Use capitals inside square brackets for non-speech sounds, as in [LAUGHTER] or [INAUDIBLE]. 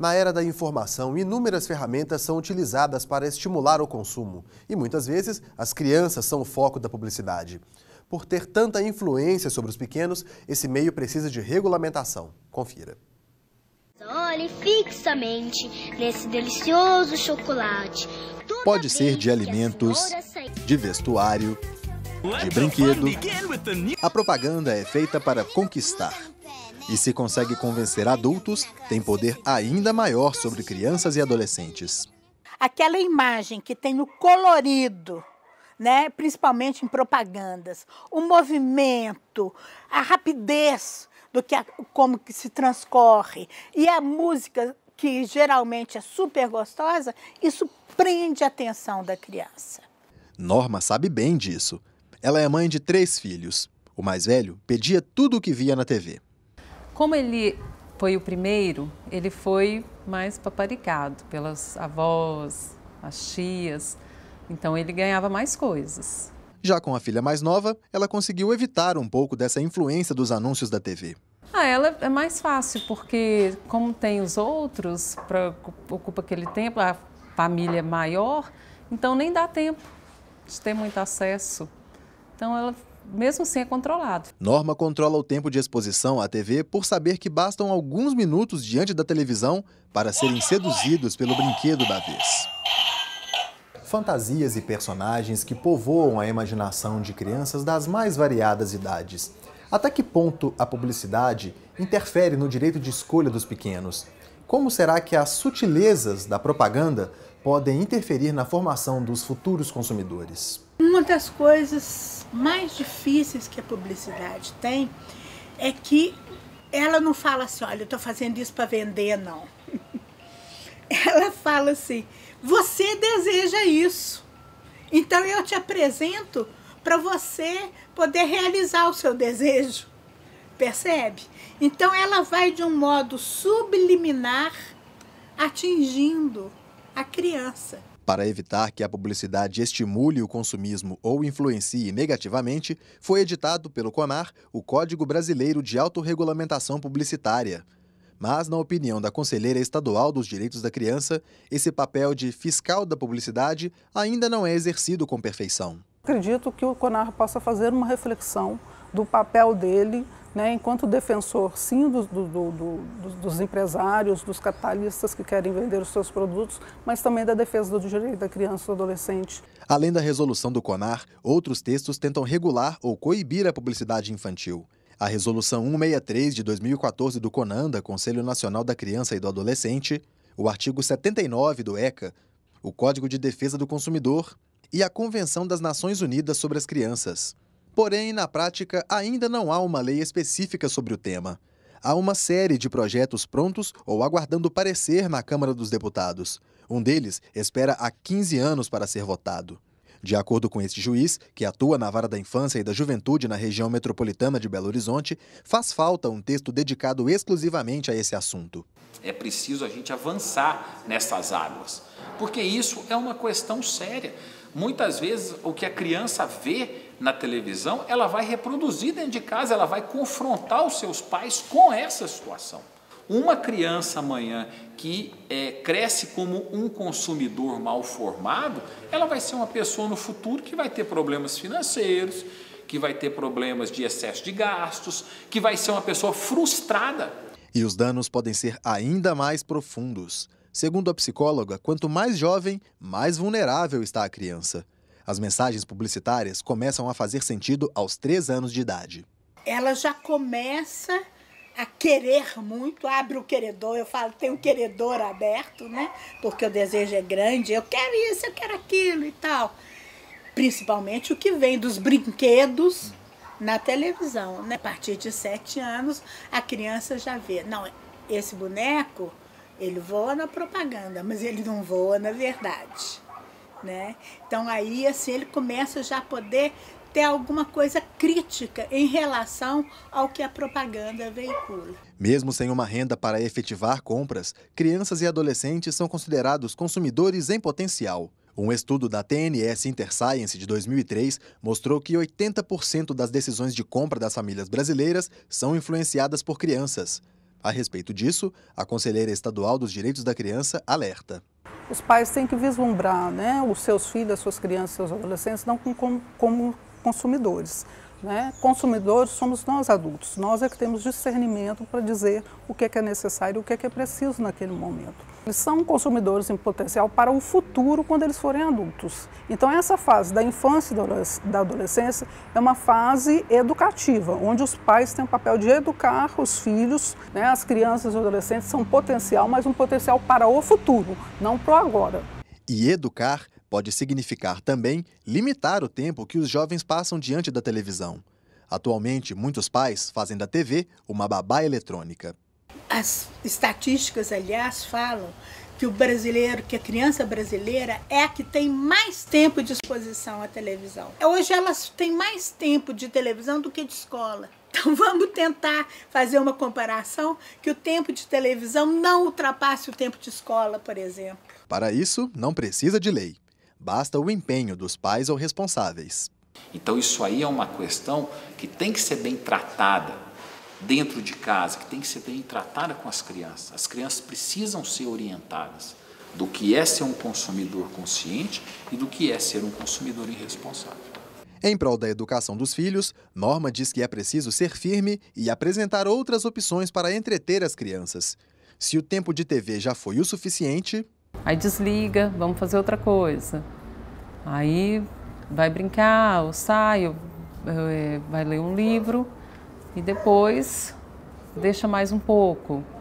Na era da informação, inúmeras ferramentas são utilizadas para estimular o consumo e muitas vezes as crianças são o foco da publicidade. Por ter tanta influência sobre os pequenos, esse meio precisa de regulamentação. Confira. Olhe fixamente nesse delicioso chocolate. Toda Pode ser de alimentos, de vestuário, de brinquedo. A propaganda é feita para conquistar e se consegue convencer adultos, tem poder ainda maior sobre crianças e adolescentes. Aquela imagem que tem o colorido, né, principalmente em propagandas, o movimento, a rapidez do que a, como que se transcorre e a música que geralmente é super gostosa, isso prende a atenção da criança. Norma sabe bem disso. Ela é mãe de três filhos. O mais velho pedia tudo o que via na TV. Como ele foi o primeiro, ele foi mais paparicado pelas avós, as tias, então ele ganhava mais coisas. Já com a filha mais nova, ela conseguiu evitar um pouco dessa influência dos anúncios da TV. Ah, ela é mais fácil, porque como tem os outros, pra, ocupa aquele tempo, a família é maior, então nem dá tempo de ter muito acesso. Então ela mesmo assim é controlado. Norma controla o tempo de exposição à TV por saber que bastam alguns minutos diante da televisão para serem seduzidos pelo brinquedo da vez. Fantasias e personagens que povoam a imaginação de crianças das mais variadas idades. Até que ponto a publicidade interfere no direito de escolha dos pequenos? Como será que as sutilezas da propaganda podem interferir na formação dos futuros consumidores? Uma das coisas mais difíceis que a publicidade tem é que ela não fala assim, olha, eu estou fazendo isso para vender, não. [LAUGHS] ela fala assim, você deseja isso. Então eu te apresento para você poder realizar o seu desejo. Percebe? Então ela vai de um modo subliminar atingindo a criança. Para evitar que a publicidade estimule o consumismo ou influencie negativamente, foi editado pelo CONAR o Código Brasileiro de Autorregulamentação Publicitária. Mas, na opinião da Conselheira Estadual dos Direitos da Criança, esse papel de fiscal da publicidade ainda não é exercido com perfeição. Acredito que o CONAR possa fazer uma reflexão do papel dele né, enquanto defensor, sim, do, do, do, dos empresários, dos capitalistas que querem vender os seus produtos, mas também da defesa do direito da criança e do adolescente. Além da resolução do CONAR, outros textos tentam regular ou coibir a publicidade infantil. A Resolução 163 de 2014 do CONANDA, Conselho Nacional da Criança e do Adolescente, o artigo 79 do ECA, o Código de Defesa do Consumidor e a Convenção das Nações Unidas sobre as Crianças. Porém, na prática, ainda não há uma lei específica sobre o tema. Há uma série de projetos prontos ou aguardando parecer na Câmara dos Deputados. Um deles espera há 15 anos para ser votado. De acordo com este juiz, que atua na vara da infância e da juventude na região metropolitana de Belo Horizonte, faz falta um texto dedicado exclusivamente a esse assunto. É preciso a gente avançar nessas águas, porque isso é uma questão séria. Muitas vezes o que a criança vê na televisão, ela vai reproduzir dentro de casa, ela vai confrontar os seus pais com essa situação. Uma criança amanhã que é, cresce como um consumidor mal formado, ela vai ser uma pessoa no futuro que vai ter problemas financeiros, que vai ter problemas de excesso de gastos, que vai ser uma pessoa frustrada. E os danos podem ser ainda mais profundos. Segundo a psicóloga, quanto mais jovem, mais vulnerável está a criança. As mensagens publicitárias começam a fazer sentido aos três anos de idade. Ela já começa a querer muito, abre o queredor, eu falo, tem o um queredor aberto, né? Porque o desejo é grande, eu quero isso, eu quero aquilo e tal. Principalmente o que vem dos brinquedos na televisão, né? A partir de sete anos, a criança já vê, não, esse boneco, ele voa na propaganda, mas ele não voa na verdade né? Então aí assim ele começa já a poder ter alguma coisa crítica em relação ao que a propaganda veicula. Mesmo sem uma renda para efetivar compras, crianças e adolescentes são considerados consumidores em potencial. Um estudo da TNS InterScience de 2003 mostrou que 80% das decisões de compra das famílias brasileiras são influenciadas por crianças. A respeito disso, a conselheira estadual dos direitos da criança alerta os pais têm que vislumbrar né, os seus filhos, as suas crianças, seus adolescentes, não como, como consumidores, né? Consumidores somos nós adultos, nós é que temos discernimento para dizer o que é, que é necessário e o que é, que é preciso naquele momento. Eles são consumidores em potencial para o futuro quando eles forem adultos. Então, essa fase da infância e da adolescência é uma fase educativa, onde os pais têm o papel de educar os filhos. Né? As crianças e adolescentes são potencial, mas um potencial para o futuro, não para o agora. E educar pode significar também limitar o tempo que os jovens passam diante da televisão. Atualmente, muitos pais fazem da TV uma babá eletrônica. As estatísticas, aliás, falam que o brasileiro, que a criança brasileira é a que tem mais tempo de exposição à televisão. Hoje elas têm mais tempo de televisão do que de escola. [LAUGHS] Então vamos tentar fazer uma comparação que o tempo de televisão não ultrapasse o tempo de escola, por exemplo. Para isso, não precisa de lei basta o empenho dos pais ou responsáveis. Então, isso aí é uma questão que tem que ser bem tratada dentro de casa, que tem que ser bem tratada com as crianças. As crianças precisam ser orientadas do que é ser um consumidor consciente e do que é ser um consumidor irresponsável. Em prol da educação dos filhos, Norma diz que é preciso ser firme e apresentar outras opções para entreter as crianças. Se o tempo de TV já foi o suficiente, Aí desliga, vamos fazer outra coisa. Aí vai brincar, ou sai, ou, eh, vai ler um livro e depois deixa mais um pouco.